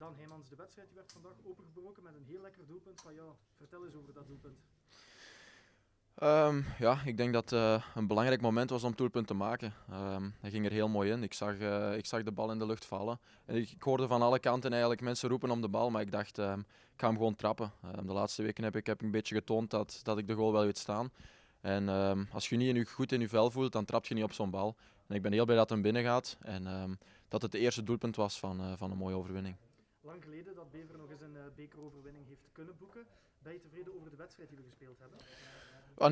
Dan Heijmans, de wedstrijd die werd vandaag opengebroken met een heel lekker doelpunt van jou. Vertel eens over dat doelpunt. Ehm, ja, ik denk dat het eh, een belangrijk moment was om het doelpunt te maken. Um, hij ging er heel mooi in. Ik zag, eh, ik zag de bal in de lucht vallen. En ik, hoorde van alle kanten eigenlijk mensen roepen om de bal, maar ik dacht, ehm, ik ga hem gewoon trappen. de laatste weken heb ik heb een beetje getoond dat, dat ik de goal wel weet staan. En als je niet in je, goed in je vel voelt, dan trap je niet op zo'n bal. En ik ben heel blij dat hem binnen gaat en dat het de eerste doelpunt was van, eh, van een mooie overwinning lang geleden dat Bever nog eens een eh, bekeroverwinning heeft kunnen boeken. Ben je tevreden over de wedstrijd die we gespeeld hebben?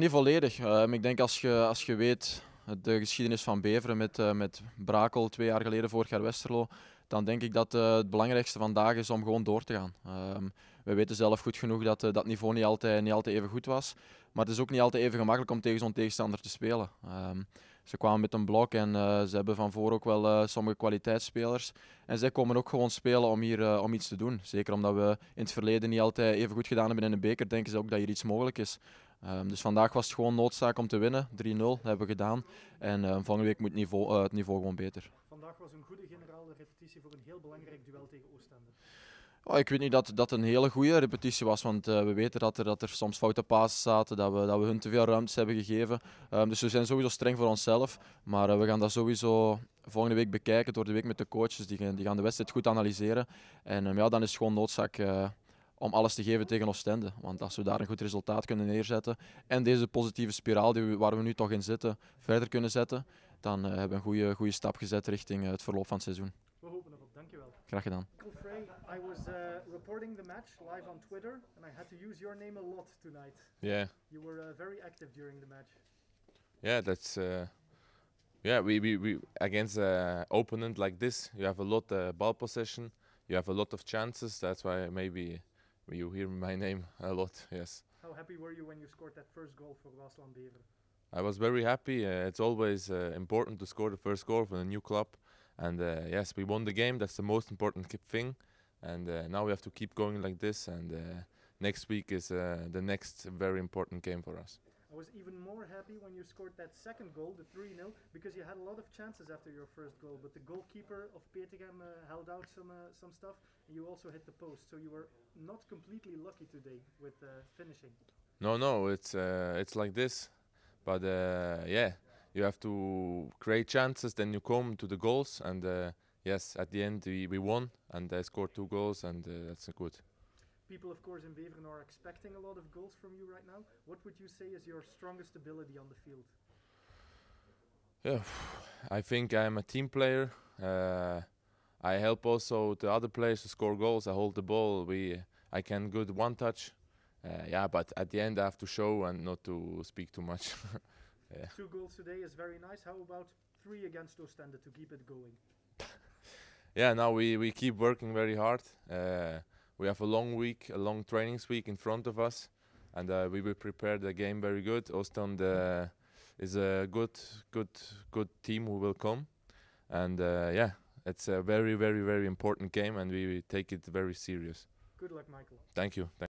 niet volledig. Ehm, ik denk als je, als je weet de geschiedenis van Beveren met, eh, met Brakel twee jaar geleden, vorig jaar Westerlo, dan denk ik dat eh, het belangrijkste vandaag is om gewoon door te gaan. Ehm, we weten zelf goed genoeg dat dat niveau niet altijd, niet altijd even goed was. Maar het is ook niet altijd even gemakkelijk om tegen zo'n tegenstander te spelen. Ehm, ze kwamen met een blok en eh, ze hebben van voor ook wel eh, sommige kwaliteitsspelers. En zij komen ook gewoon spelen om hier eh, om iets te doen. Zeker omdat we in het verleden niet altijd even goed gedaan hebben in de beker, denken ze ook dat hier iets mogelijk is. Ehm, dus vandaag was het gewoon noodzaak om te winnen. 3-0, dat hebben we gedaan. En ehm, volgende week moet het niveau, het niveau gewoon beter. Vandaag was een goede generale repetitie voor een heel belangrijk duel tegen Oostende. Oh, ik weet niet dat dat een hele goede repetitie was, want eh, we weten dat er, dat er soms foute passes zaten, dat we, dat we hun te veel ruimtes hebben gegeven. Ehm, dus we zijn sowieso streng voor onszelf, maar eh, we gaan dat sowieso volgende week bekijken door de week met de coaches. Die, gaan, die gaan de wedstrijd goed analyseren. En ehm, ja, dan is het gewoon noodzaak eh, om alles te geven tegen Oostende. Want als we daar een goed resultaat kunnen neerzetten en deze positieve spiraal die we, waar we nu toch in zitten verder kunnen zetten, dan hebben we een goede, goede stap gezet richting het verloop van het seizoen. Dankjewel. Graag gedaan. Frey, I was uh, reporting the match live on Twitter and I had to use your name a lot tonight. Yeah. You were uh, very active during the match. Yeah, that's uh, yeah, we, we, we against an uh, opponent like this, you have a lot of uh, ball possession, you have a lot of chances, that's why maybe you hear my name a lot, yes. How happy were you when you scored that first goal for Waslan Beaver? I was very happy. Uh, it's always uh, important to score the first goal for a new club. And uh, yes, we won the game. That's the most important thing. And uh, now we have to keep going like this. And uh, next week is uh, the next very important game for us. I was even more happy when you scored that second goal, the 3 0, because you had a lot of chances after your first goal. But the goalkeeper of Petegem uh, held out some, uh, some stuff, and you also hit the post. So you were not completely lucky today with finishing. No, no, it's, it's like this. But yeah, you have to create chances, then you come to the goals. And uh, yes, at the end we, we won and I scored two goals, and uh, that's good. People, of course, in Beveren are expecting a lot of goals from you right now. What would you say is your strongest ability on the field? Yeah, I think I'm a team player. Uh, I help also the other players to score goals. I hold the ball. We I can good one touch. Uh, yeah, but at the end I have to show and not to speak too much. Yeah. Two goals today is very nice. How about three against Oostende to keep it going? yeah, now we, we keep working very hard. Uh, we have a long week, a long trainings week in front of us, and uh, we will prepare the game very good. Oostende is a good, good, good team who will come, and uh, yeah, it's a very, very, very important game, and we, we take it very serious. Good luck, Michael. Thank you. Thank